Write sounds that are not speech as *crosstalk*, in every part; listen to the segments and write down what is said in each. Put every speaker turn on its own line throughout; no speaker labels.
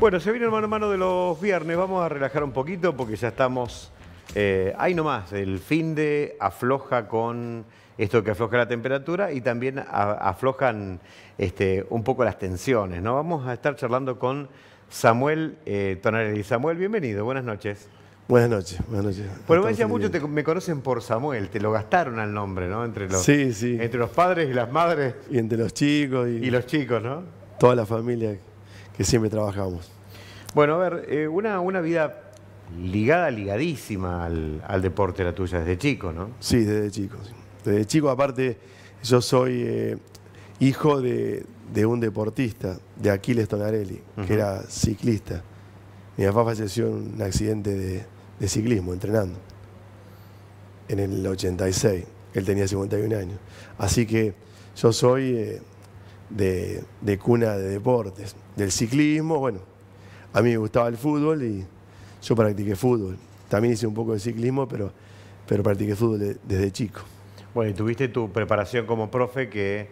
Bueno, se viene el mano a mano de los viernes. Vamos a relajar un poquito porque ya estamos Hay eh, ahí nomás. El fin de afloja con esto que afloja la temperatura y también aflojan este, un poco las tensiones. ¿no? Vamos a estar charlando con Samuel eh, Tonarelli. Samuel, bienvenido. Buenas noches.
Buenas noches, buenas noches. Bueno, me
me conocen por Samuel, te lo gastaron al nombre, ¿no? Entre los, sí, sí. Entre los
padres y las madres. Y entre los chicos. Y, y los chicos, ¿no? Toda la familia que siempre trabajamos. Bueno, a ver, eh, una, una vida
ligada, ligadísima al, deporte la tuya desde chico, ¿no?
Sí, desde chico. Desde chico, aparte, yo soy eh, hijo de, un deportista, de Aquiles Tonarelli, que era ciclista. Mi papá falleció en un accidente de, ciclismo, entrenando, en el 86. Él tenía 51 años. Así que yo soy eh, de, cuna de deportes, del ciclismo. Bueno, a mí me gustaba el fútbol y yo practiqué fútbol. También hice un poco de ciclismo, pero, pero practiqué fútbol desde chico.
Bueno, y tuviste tu preparación como profe que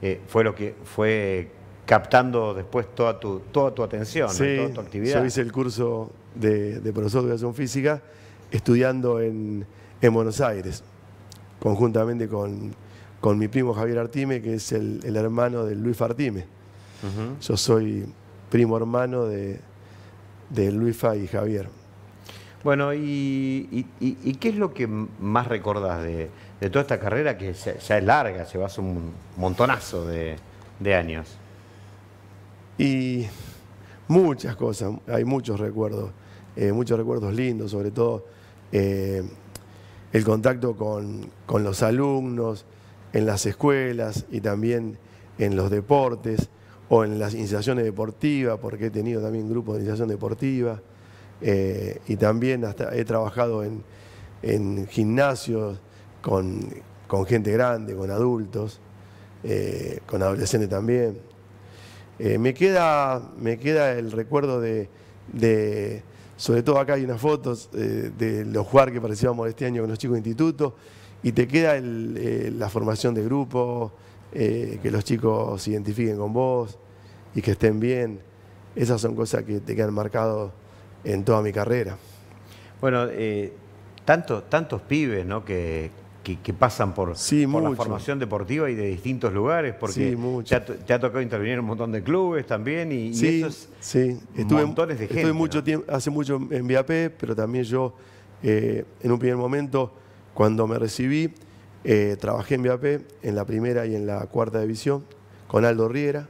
eh, fue lo que fue captando después toda tu, toda tu
atención, toda tu actividad. Yo hice el curso de, de profesor de educación física estudiando en, en Buenos Aires, conjuntamente con, con mi primo Javier Artime, que es el, hermano de Luis Artime. Yo soy primo hermano de, Luis fa y Javier.
Bueno, y, qué es lo que más recordás de, toda esta carrera que ya, es larga, llevas un montonazo de, años?
Y muchas cosas, hay muchos recuerdos, eh, muchos recuerdos lindos, sobre todo eh, el contacto con los alumnos, en las escuelas y también en los deportes o en las iniciaciones deportivas, porque he tenido también grupos de iniciación deportiva eh, y también hasta he trabajado en, gimnasios con, gente grande, con adultos, eh, con adolescentes también. Eh, me, queda, me queda el recuerdo de, sobre todo acá hay unas fotos de los jugar que participamos este año con los chicos de instituto, y te queda eh, la formación de grupo, eh, que los chicos se identifiquen con vos y que estén bien. Esas son cosas que te quedan marcadas en toda mi carrera.
Bueno, eh, tantos pibes ¿no? que, pasan por, la formación deportiva y de distintos lugares, porque sí, te, ha, tocado intervenir en un montón de clubes también y, sí, eso es
sí. montones de gente. Estuve mucho hace mucho en VIP, pero también yo en un primer momento cuando me recibí, eh, trabajé en BAP en la primera y en la cuarta división con Aldo Riera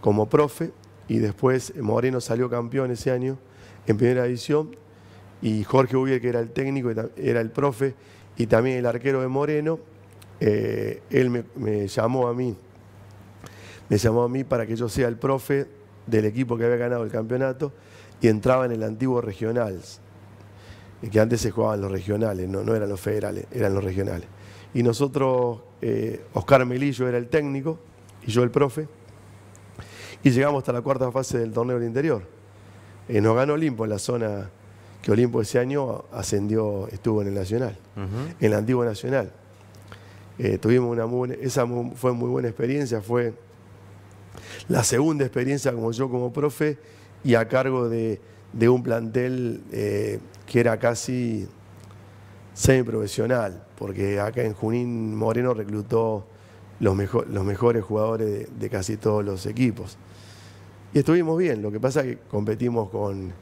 como profe y después eh, Moreno salió campeón ese año en primera división y Jorge Ubier, que era el técnico, era el profe y también el arquero de Moreno, eh, él me, llamó a mí, me llamó a mí para que yo sea el profe del equipo que había ganado el campeonato y entraba en el antiguo regional, que antes se jugaban los regionales, no, no eran los federales, eran los regionales. Y nosotros, eh, Oscar Melillo era el técnico y yo el profe, y llegamos hasta la cuarta fase del torneo del interior. Eh, nos ganó Olimpo en la zona que Olimpo ese año ascendió, estuvo en el Nacional, en el antiguo Nacional. Eh, tuvimos una esa fue muy buena experiencia, fue la segunda experiencia como yo como profe y a cargo de, de un plantel eh, que era casi semiprofesional, porque acá en Junín Moreno reclutó los, mejor, los mejores jugadores de, casi todos los equipos. Y estuvimos bien, lo que pasa es que competimos con,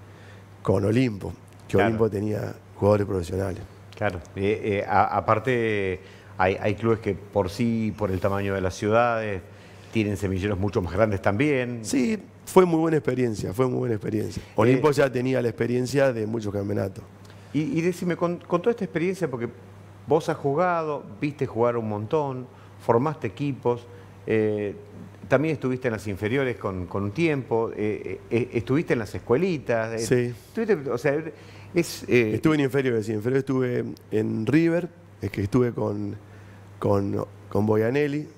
con Olimpo, que Olimpo tenía jugadores profesionales.
Claro, eh, eh, aparte hay, hay clubes que por sí, por el tamaño de las ciudades, tienen semilleros mucho más grandes también. Sí, fue muy buena experiencia, fue muy buena experiencia. Eh, Olimpo ya tenía la experiencia de muchos campeonatos. Y, decime, con, toda esta experiencia, porque vos has jugado, viste jugar un montón, formaste equipos, eh, también estuviste en las inferiores con, un tiempo, eh, estuviste en las escuelitas. sí. Estuviste,
es, estuve en inferiores, en inferiores estuve en River, es que estuve con con, con Boyanelli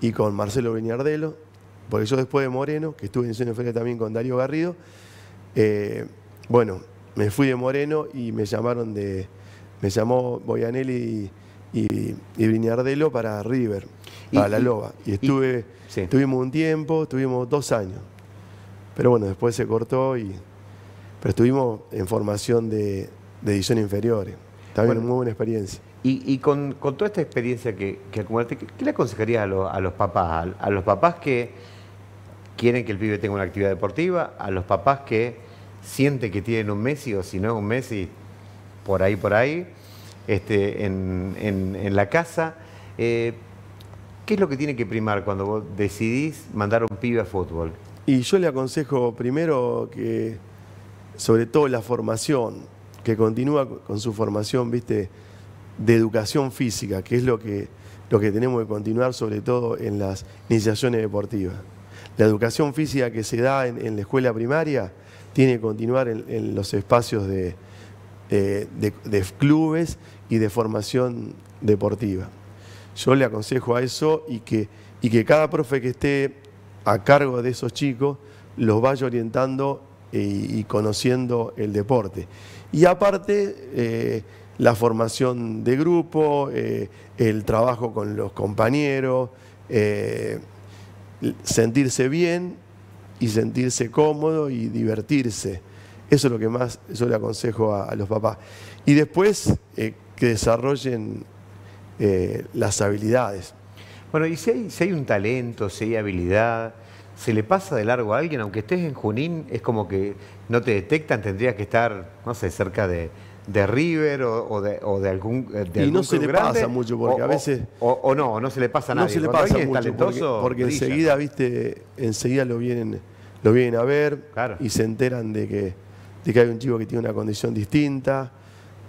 y con Marcelo Viñardelo porque yo después de Moreno, que estuve en edición inferior también con Darío Garrido, eh, bueno, me fui de Moreno y me llamaron de, me llamó Boyanelli y, y, para River, para La Loba. Y estuve, estuvimos un tiempo, estuvimos dos años. Pero bueno, después se cortó y. Pero estuvimos en formación de, de edición inferiores. También muy buena experiencia. Y, con, toda esta experiencia
que, acumulaste, ¿qué, le aconsejarías a, los papás? A, los papás que quieren que el pibe tenga una actividad deportiva, a los papás que sienten que tienen un Messi o si no es un Messi, por ahí, por ahí, este, en, la casa. Eh, ¿Qué es lo que tiene que primar cuando vos decidís mandar a un pibe a fútbol?
Y yo le aconsejo primero que, sobre todo la formación, que continúa con su formación, viste, de educación física, que es lo que, lo que tenemos que continuar sobre todo en las iniciaciones deportivas. La educación física que se da en, la escuela primaria tiene que continuar en, los espacios de, de, clubes y de formación deportiva. Yo le aconsejo a eso y que, y que cada profe que esté a cargo de esos chicos los vaya orientando eh, y, conociendo el deporte. Y aparte, eh, la formación de grupo, eh, el trabajo con los compañeros, eh, sentirse bien y sentirse cómodo y divertirse. Eso es lo que más yo le aconsejo a, los papás. Y después eh, que desarrollen las habilidades. Bueno, y si
hay, si hay un talento, si hay habilidad, se le pasa de largo a alguien, aunque estés en Junín, es como que no te detectan, tendrías que estar, no sé, cerca de, de River o,
de, o de, algún eh, Y no se le pasa mucho porque a veces...
O, no, no se le pasa nada No se le pasa mucho talentoso, porque, enseguida,
viste, enseguida lo vienen, lo vienen a ver y se enteran de que, que hay un chico que tiene una condición distinta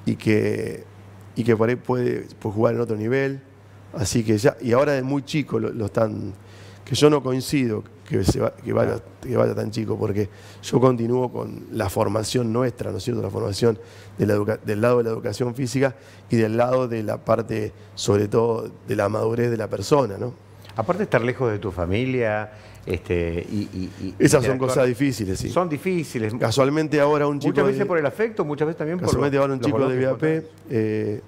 y que, y que por ahí puede, jugar en otro nivel. Así que ya, y ahora de muy chico lo están, que yo no coincido, que, vaya, que vaya tan chico, porque yo continúo con la formación nuestra, ¿no es cierto? La formación del lado de la educación física y del lado de la parte, sobre todo, de la madurez de la persona, ¿no?
Aparte de estar lejos de tu familia, este, y, Esas son cosas difíciles, sí. Son
difíciles. Casualmente ahora un chico. Muchas veces
por el afecto, muchas veces también casualmente por. Casualmente ahora un
chico de VAP, eh,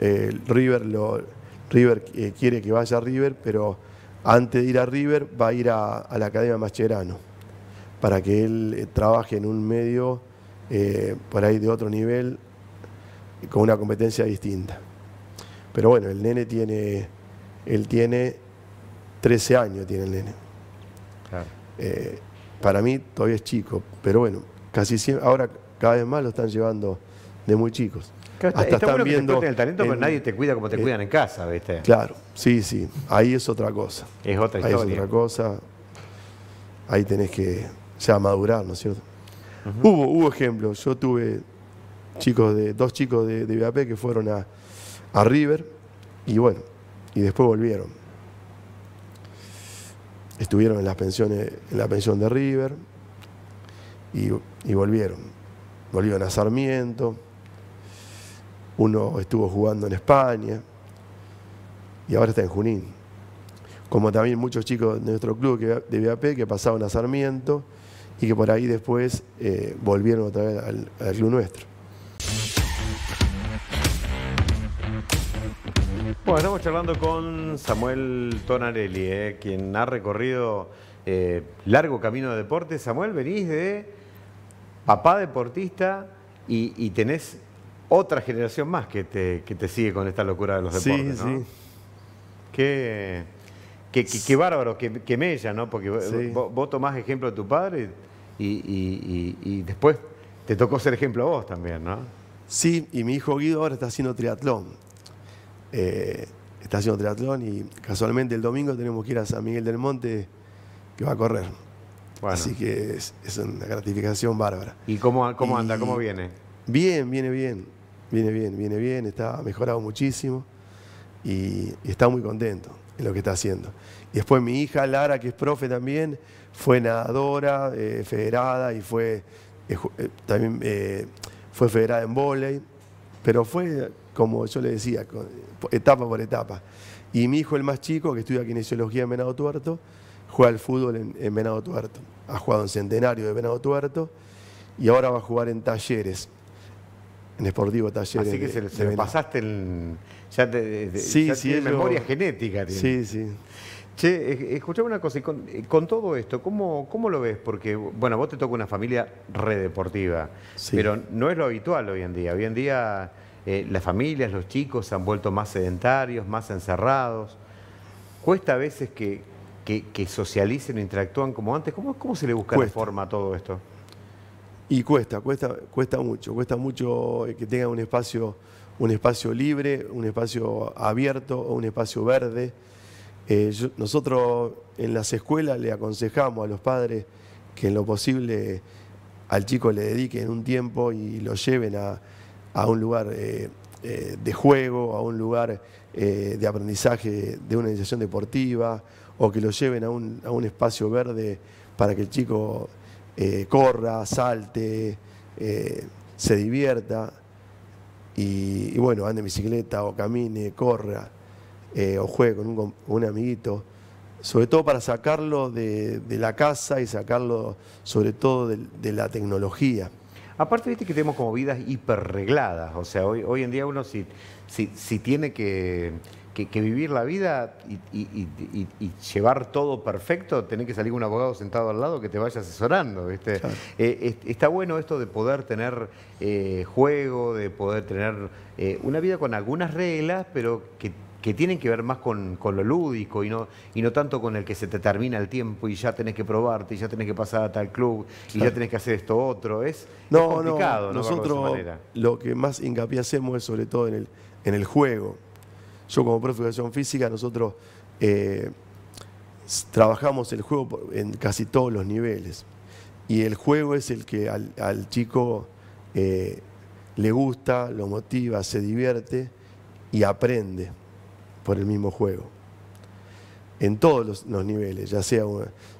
eh, River, lo, River eh, quiere que vaya a River, pero antes de ir a River, va a ir a, la Academia Mascherano para que él eh, trabaje en un medio eh, por ahí de otro nivel, con una competencia distinta. Pero bueno, el nene tiene, él tiene 13 años, tiene el nene. Eh, para mí todavía es chico, pero bueno, casi ahora cada vez más lo están llevando de muy chicos. Hasta están viendo el talento, pero nadie
te cuida como te eh, cuidan en casa, ¿viste? Claro,
sí, sí. Ahí es otra cosa. Es otra historia. Ahí es otra cosa. Ahí tenés que ya madurar, ¿no es cierto? Hubo, hubo ejemplos. Yo tuve chicos de, dos chicos de, de BAP que fueron a, River y bueno, y después volvieron. Estuvieron en las pensiones, en la pensión de River y, y volvieron. Volvieron a Sarmiento uno estuvo jugando en España y ahora está en Junín. Como también muchos chicos de nuestro club de BAP que pasaron a Sarmiento y que por ahí después eh, volvieron otra vez al, club nuestro.
Bueno, estamos charlando con Samuel Tonarelli, eh, quien ha recorrido eh, largo camino de deporte. Samuel, venís de papá deportista y tenés otra generación más que te, que te sigue con esta locura de los deportes, ¿no? Sí. Qué, qué, bárbaro, qué, mella, ¿no? Porque vos, tomás ejemplo de tu padre
y, después te tocó ser ejemplo a vos también, ¿no? Sí, y mi hijo Guido ahora está haciendo triatlón. Eh, está haciendo triatlón y casualmente el domingo tenemos que ir a San Miguel del Monte que va a correr. Así que es, una gratificación bárbara. ¿Y cómo, cómo anda? ¿Cómo viene? Bien, viene bien. Viene bien, viene bien, está mejorado muchísimo y, está muy contento en lo que está haciendo. Y después mi hija Lara, que es profe también, fue nadadora, eh, federada y fue eh, eh, también fue federada en voleibol pero fue como yo le decía, etapa por etapa. Y mi hijo, el más chico, que estudia kinesiología en Venado Tuerto, juega al fútbol en, en Venado Tuerto. Ha jugado en Centenario de Venado Tuerto y ahora va a jugar en Talleres, en taller Así que se, pasaste
en, ya, tiene memoria genética. Sí, sí. Che, escuchame una cosa, con, todo esto, ¿cómo, ¿cómo lo ves? Porque, bueno, vos te toca una familia redeportiva, sí. pero no es lo habitual hoy en día. Hoy en día eh, las familias, los chicos se han vuelto más sedentarios, más encerrados. Cuesta a veces que, que, que socialicen, interactúan como antes. ¿Cómo, cómo se le busca forma a todo esto?
Y cuesta, cuesta, cuesta mucho, cuesta mucho eh, que tengan un espacio, un espacio libre, un espacio abierto, o un espacio verde. Eh, nosotros en las escuelas le aconsejamos a los padres que en lo posible al chico le dediquen un tiempo y lo lleven a, un lugar eh, de juego, a un lugar de aprendizaje de una iniciación deportiva, o que lo lleven a un, a un espacio verde para que el chico eh, corra, salte, eh, se divierta y, bueno, ande en bicicleta o camine, corra eh, o juegue con un, amiguito, sobre todo para sacarlo de, la casa y sacarlo sobre todo de, la tecnología. Aparte, viste que tenemos como vidas hiperregladas, o sea, hoy, en día
uno si tiene que que, vivir la vida y, llevar todo perfecto, tener que salir un abogado sentado al lado que te vaya asesorando. ¿viste? Eh, está bueno esto de poder tener eh, juego, de poder tener eh, una vida con algunas reglas, pero que tienen que ver más con, lo lúdico y no, y no tanto con el que se te termina el tiempo y ya tenés que probarte y ya tenés que pasar a tal club y ya tenés que
hacer esto otro. Es, complicado. nosotros lo que más hincapié hacemos es sobre todo en el juego. Yo como profe de educación física, nosotros eh, trabajamos el juego en casi todos los niveles. Y el juego es el que al, chico eh, le gusta, lo motiva, se divierte y aprende por el mismo juego. En todos los, niveles, ya sea,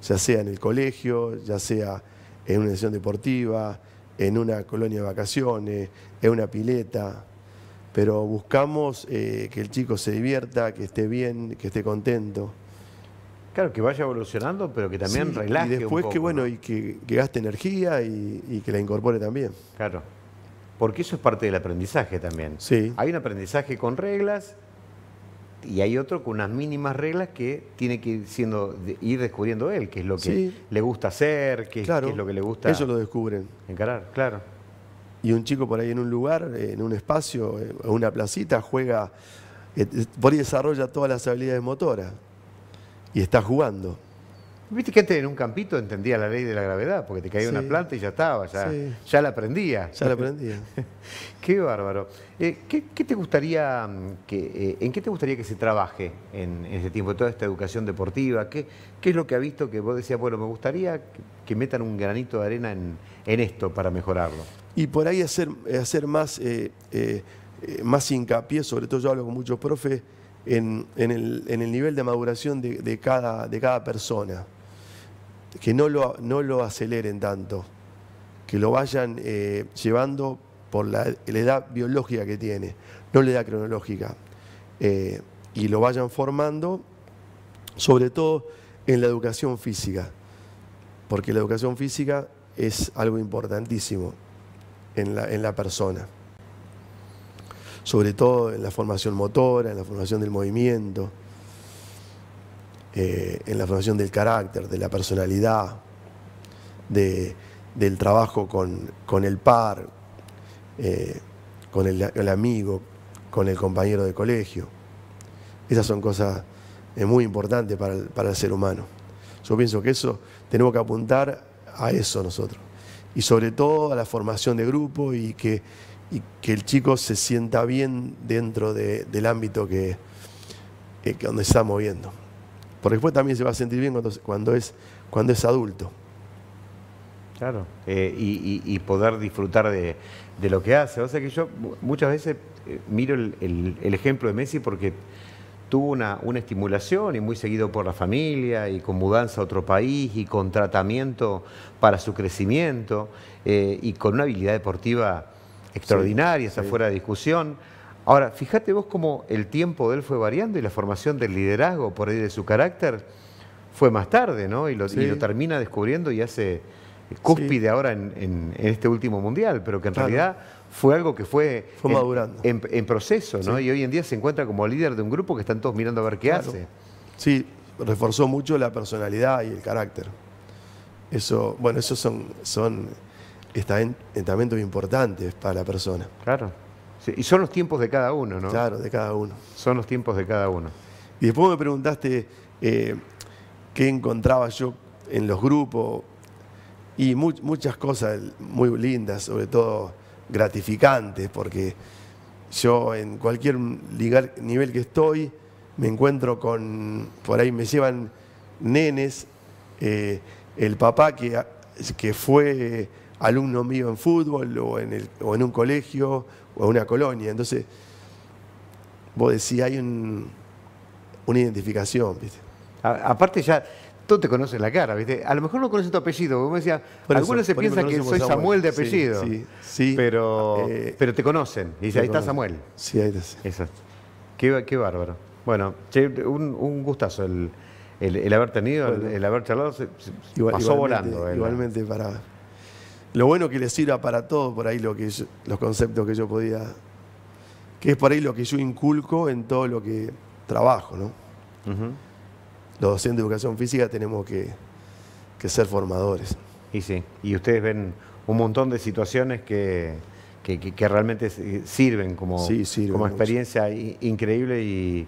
ya sea en el colegio, ya sea en una sesión deportiva, en una colonia de vacaciones, en una pileta, pero buscamos eh, que el chico se divierta, que esté bien, que esté contento.
Claro, que vaya evolucionando, pero que también relaje. Y después que
bueno, y que, gaste energía y, que la incorpore también.
Claro. Porque eso es parte del aprendizaje también. Sí. Hay un aprendizaje con reglas y hay otro con unas mínimas reglas que tiene que ir siendo, ir descubriendo él, que es lo que le gusta hacer, que es lo que le gusta. Eso lo
descubren. Encarar, claro y un chico por ahí en un lugar, en un espacio, en eh, una placita, juega, eh, eh, por ahí desarrolla todas las habilidades motoras y está jugando. Viste que antes en un campito entendía la ley de la gravedad, porque te caía una planta
y ya estaba, ya, la aprendía. Ya la aprendía. *laughs* qué bárbaro. Eh, te gustaría mm, que, eh, ¿En qué te gustaría que se trabaje en, este tiempo, toda esta educación deportiva? ¿Qué, ¿Qué es lo que ha visto que vos decías, bueno, me gustaría que, metan un granito de arena en, esto para mejorarlo?
Y por ahí hacer, hacer más, eh, más hincapié, sobre todo yo hablo con muchos profes, en, el, nivel de maduración cada, de cada persona que no lo, aceleren tanto, que lo vayan eh, llevando por la, edad biológica que tiene, no la edad cronológica, eh, y lo vayan formando, sobre todo en la educación física, porque la educación física es algo importantísimo en la, en la persona, sobre todo en la formación motora, en la formación del movimiento. Eh, en la formación del carácter, de la personalidad, del trabajo con, el par, eh, con el, amigo, con el compañero de colegio. Esas son cosas eh, muy importantes para el, ser humano. Yo pienso que eso tenemos que apuntar a eso nosotros. Y sobre todo a la formación de grupo y que, que el chico se sienta bien dentro del ámbito que, que donde está moviendo. Porque después también se va a sentir bien cuando, es, adulto.
Claro, eh, y, poder disfrutar de, lo que hace. O sea que yo muchas veces eh, miro el, ejemplo de Messi porque tuvo una, estimulación y muy seguido por la familia y con mudanza a otro país y con tratamiento para su crecimiento eh, y con una habilidad deportiva extraordinaria, está fuera de discusión. Ahora, fíjate vos cómo el tiempo de él fue variando y la formación del liderazgo por ahí de su carácter fue más tarde, ¿no? Y lo, termina descubriendo y hace cúspide ahora en, este último mundial, pero que en realidad fue algo que fue, en, madurando. en,
proceso, ¿no? Y hoy en día se encuentra como líder de un grupo que están todos mirando a ver qué hace. Sí, reforzó mucho la personalidad y el carácter. Eso, bueno, esos son, son estamentos importantes para la persona. Claro y son los tiempos de cada uno, ¿no? Claro, de cada uno. Son los tiempos de cada uno. Y después me preguntaste eh, qué encontraba yo en los grupos y muchas cosas muy lindas, sobre todo gratificantes, porque yo en cualquier nivel que estoy me encuentro con, por ahí me llevan nenes, eh, el papá que, fue alumno mío en fútbol o en un colegio o a una colonia. Entonces, vos decís, hay una identificación, ¿viste?
aparte ya tú te conocen la cara, ¿viste? A lo mejor no conoces tu apellido, como decía, algunos se piensan que soy Samuel, de apellido, pero, eh, pero te conocen, y dice, ahí está Samuel. Sí, ahí está. Exacto. Qué, qué bárbaro. Bueno, un, gustazo el, haber tenido, el, haber charlado, pasó volando. Eh,
igualmente, para, lo bueno que les sirva para todo, por ahí lo que los conceptos que yo podía, que es por ahí lo que yo inculco en todo lo que trabajo, ¿no? Los docentes de educación física tenemos que, ser formadores. Y sí, y ustedes ven
un montón de situaciones que, que, realmente sirven como, experiencia increíble y,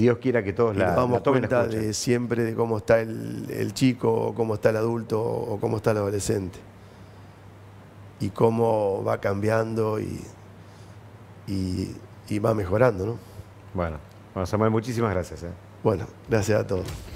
Dios quiera que todos
la, nos damos cuenta siempre de cómo está el, chico, cómo está el adulto o cómo está el adolescente y cómo va cambiando y, y, va mejorando, ¿no? Bueno, Samuel, muchísimas gracias. ¿eh? Bueno, gracias a todos.